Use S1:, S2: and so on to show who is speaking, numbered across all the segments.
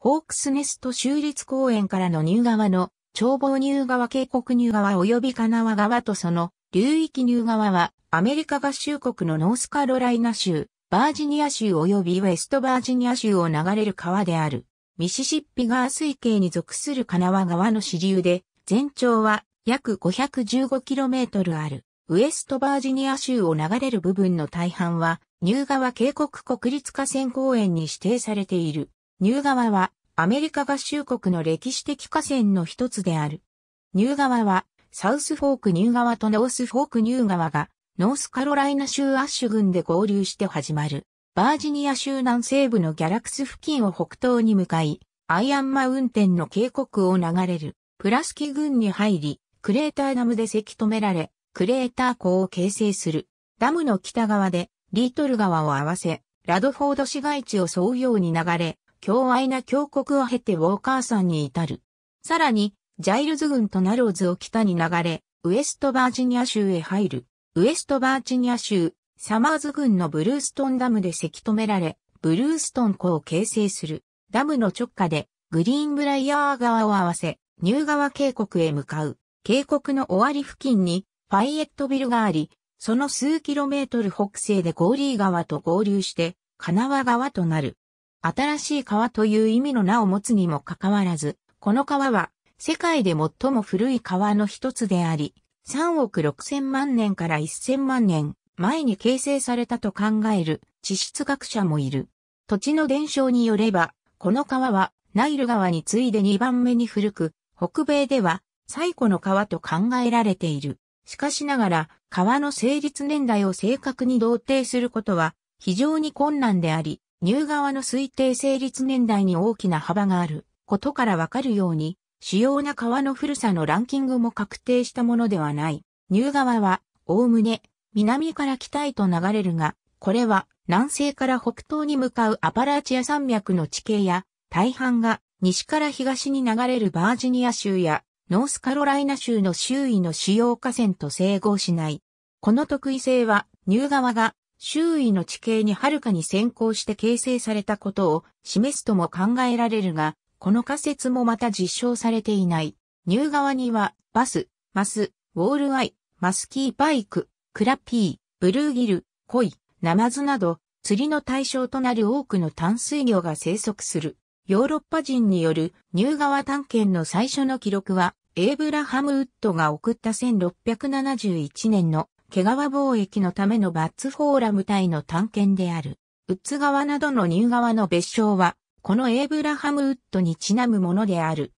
S1: ホークスネスト州立公園からの入川の、長望入川渓谷入川及び神奈川とその流域入川は、アメリカ合衆国のノースカロライナ州、バージニア州及びウェストバージニア州を流れる川である。ミシシッピ川水系に属する神奈川の支流で、全長は約 515km ある。ウエストバージニア州を流れる部分の大半は、ニュー川渓谷国立河川公園に指定されている。ニュー川はアメリカ合衆国の歴史的河川の一つである。ニュー川はサウスフォークニュー川とノースフォークニュー川がノースカロライナ州アッシュ郡で合流して始まる。バージニア州南西部のギャラクス付近を北東に向かい、アイアンマウンテンの渓谷を流れる、プラスキ郡に入り、クレーターダムでせき止められ、クレーター湖を形成する。ダムの北側で、リートル川を合わせ、ラドフォード市街地を沿うように流れ、強愛な峡谷を経てウォーカー山に至る。さらに、ジャイルズ軍とナローズを北に流れ、ウエストバージニア州へ入る。ウエストバージニア州、サマーズ軍のブルーストンダムでせき止められ、ブルーストン湖を形成する。ダムの直下で、グリーンブライアー川を合わせ、ニュー川渓谷へ向かう。渓谷の終わり付近に、ファイエットビルがあり、その数キロメートル北西でゴーリー川と合流して、カナワ川となる。新しい川という意味の名を持つにもかかわらず、この川は世界で最も古い川の一つであり、3億6千万年から1千万年前に形成されたと考える地質学者もいる。土地の伝承によれば、この川はナイル川に次いで2番目に古く、北米では最古の川と考えられている。しかしながら、川の成立年代を正確に同定することは非常に困難であり、入側の推定成立年代に大きな幅があることからわかるように、主要な川の古さのランキングも確定したものではない。入川は、おおむね、南から北へと流れるが、これは、南西から北東に向かうアパラチア山脈の地形や、大半が西から東に流れるバージニア州やノースカロライナ州の周囲の主要河川と整合しない。この特異性は、ニュー川が周囲の地形にはるかに先行して形成されたことを示すとも考えられるが、この仮説もまた実証されていない。ニュー側には、バス、マス、ウォールアイ、マスキーバイク、クラピー、ブルーギル、コイ、ナマズなど、釣りの対象となる多くの淡水魚が生息する。ヨーロッパ人によるニュー川探検の最初の記録は、エイブラハム・ウッドが送った1671年の毛皮貿易のためのバッツフォーラム隊の探検である。ウッズ川などのニューワの別称は、このエイブラハムウッドにちなむものである。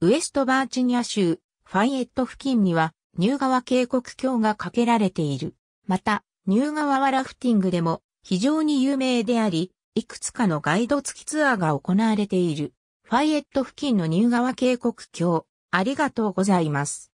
S1: ウエストバーチニア州、ファイエット付近には、ニューワ渓谷橋が架けられている。また、ニュー川はラフティングでも非常に有名であり、いくつかのガイド付きツアーが行われている。ファイエット付近のニューワ渓谷橋、ありがとうございます。